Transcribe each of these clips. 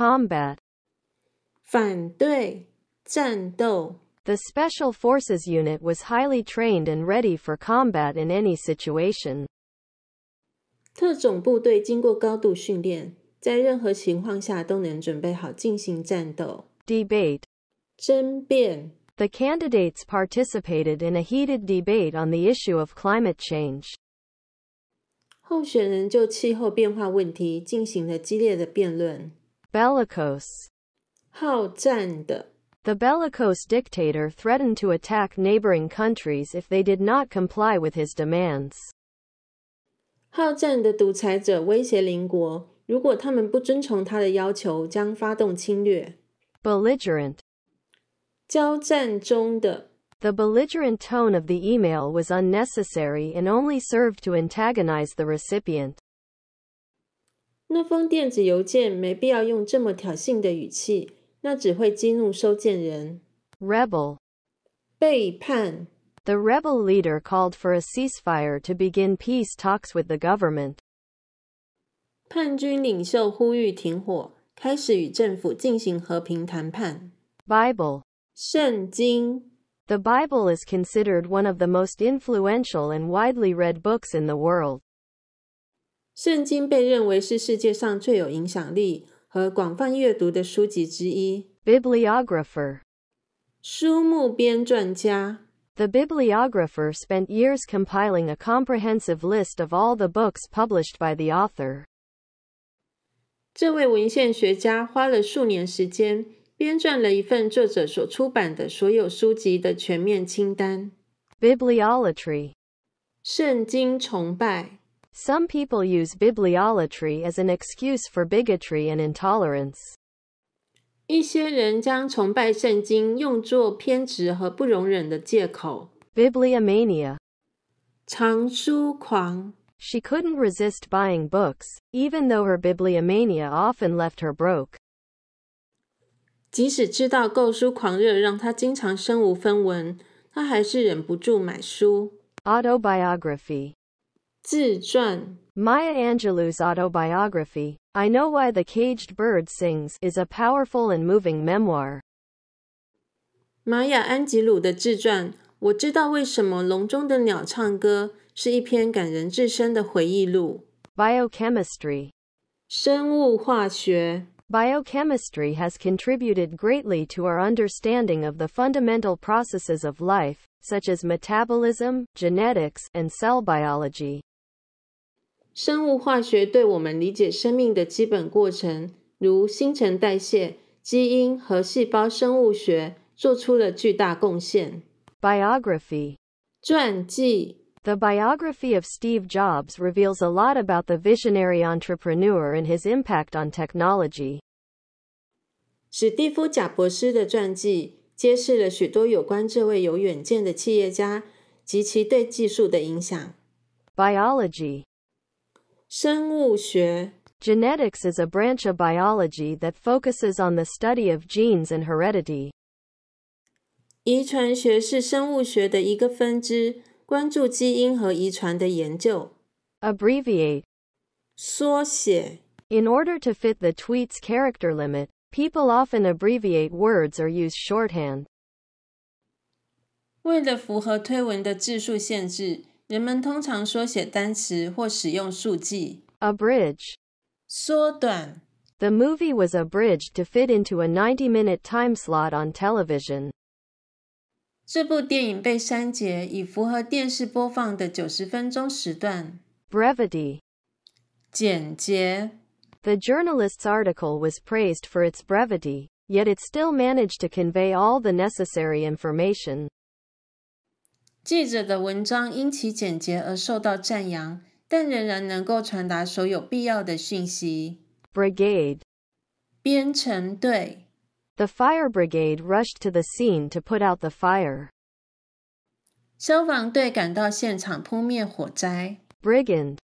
combat. 反对战斗。The Special Forces unit was highly trained and ready for combat in any situation. 特种部队经过高度训练，在任何情况下都能准备好进行战斗。Debate. 争辩。The candidates participated in a heated debate on the issue of climate change. 候选人就气候变化问题进行了激烈的辩论。bellicose 好战的 the bellicose dictator threatened to attack neighboring countries if they did not comply with his demands. The belligerent tone of the email was unnecessary and only served to antagonize the recipient. 那封电子邮件没必要用这么挑衅的语气，那只会激怒收件人。Rebel, 背叛。The rebel leader called for a ceasefire to begin peace talks with the government. 叛军领袖呼吁停火，开始与政府进行和平谈判。Bible Bible is considered one of the most influential and widely read books in the world. 圣经被认为是世界上最有影响力和广泛阅读的书籍之一。bibliographer，书目编撰家。The bibliographer spent years compiling a comprehensive list of all the books published by the author。这位文献学家花了数年时间编撰了一份作者所出版的所有书籍的全面清单。b i b l i o l p h y 圣经崇拜。Some people use bibliolatry as an excuse for bigotry and intolerance. 一些人将崇拜圣经用作偏执和不容忍的借口。Bibliomania，藏书狂。She couldn't resist buying books, even though her bibliomania often left her broke. 即使知道购书狂热让她经常身无分文，她还是忍不住买书。Autobiography 自传 Maya Angelou's autobiography, I Know Why the Caged Bird Sings, is a powerful and moving memoir. Biochemistry, 生物化学 Biochemistry has contributed greatly to our understanding of the fundamental processes of life, such as metabolism, genetics, and cell biology. 生物化学对我们理解生命的基本过程，如新陈代谢、基因和细胞生物学，做出了巨大贡献。Biography，传记。The biography of Steve Jobs reveals a lot about the visionary entrepreneur and his impact on technology. 史蒂夫·贾博士的传记揭示了许多有关这位有远见的企业家及其对技术的影响。Biology. 生物学 Genetics is a branch of biology that focuses on the study of genes and heredity. 遗传学是生物学的一个分支，关注基因和遗传的研究。Abbreviate 缩写 In order to fit the tweet's character limit, people often abbreviate words or use shorthand. 为了符合推文的字数限制，bridge, 缩短。The movie was abridged to fit into a 90-minute time slot on television. 这部电影被删节，以符合电视播放的九十分钟时段。Brevity，简洁。The journalist's article was praised for its brevity, yet it still managed to convey all the necessary information. 记者的文章因其简洁而受到赞扬，但仍然能够传达所有必要的讯息。Brigade，编程队。The fire brigade rushed to the scene to put out the fire。消防队赶到现场扑灭火灾。Brigand，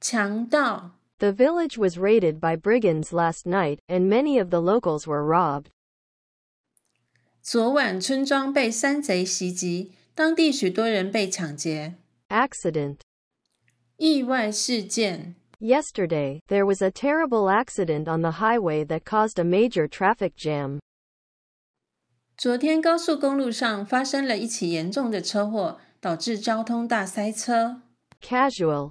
强盗。The village was raided by brigands last night, and many of the locals were robbed。昨晚村庄被山贼袭击。当地许多人被抢劫。Accident. Yesterday, there was a terrible accident on the highway that caused a major traffic jam. 昨天高速公路上发生了一起严重的车祸，导致交通大塞车。Casual.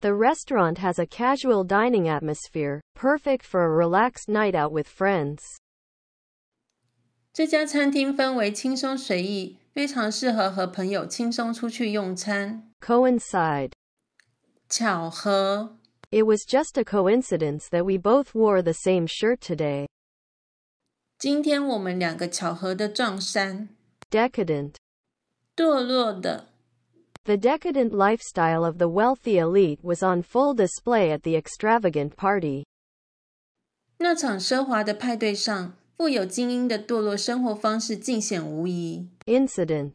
restaurant has a casual dining atmosphere, perfect for a relaxed night out with friends. 这家餐厅氛围轻松随意，非常适合和朋友轻松出去用餐。Coincide，巧合。It was just a coincidence that we both wore the same shirt today。今天我们两个巧合的撞衫。Decadent，堕落的。The decadent lifestyle of the wealthy elite was on full display at the extravagant party。那场奢华的派对上。富有精英的堕落生活方式尽显无疑。incident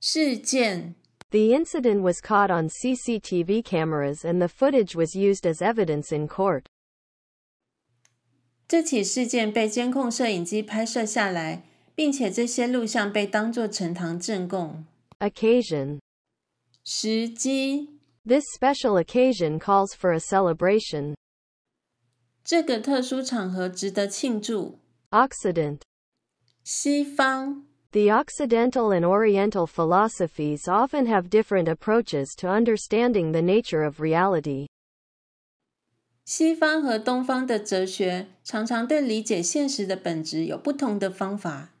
事件。The incident was caught on CCTV cameras and the footage was used as evidence in court。这起事件被监控摄影机拍摄下来，并且这些录像被当作呈堂证供。occasion 时机。This special occasion calls for a celebration。这个特殊场合值得庆祝。Occident 西方 The Occidental and Oriental philosophies often have different approaches to understanding the nature of reality. 西方和东方的哲学常常对理解现实的本质有不同的方法。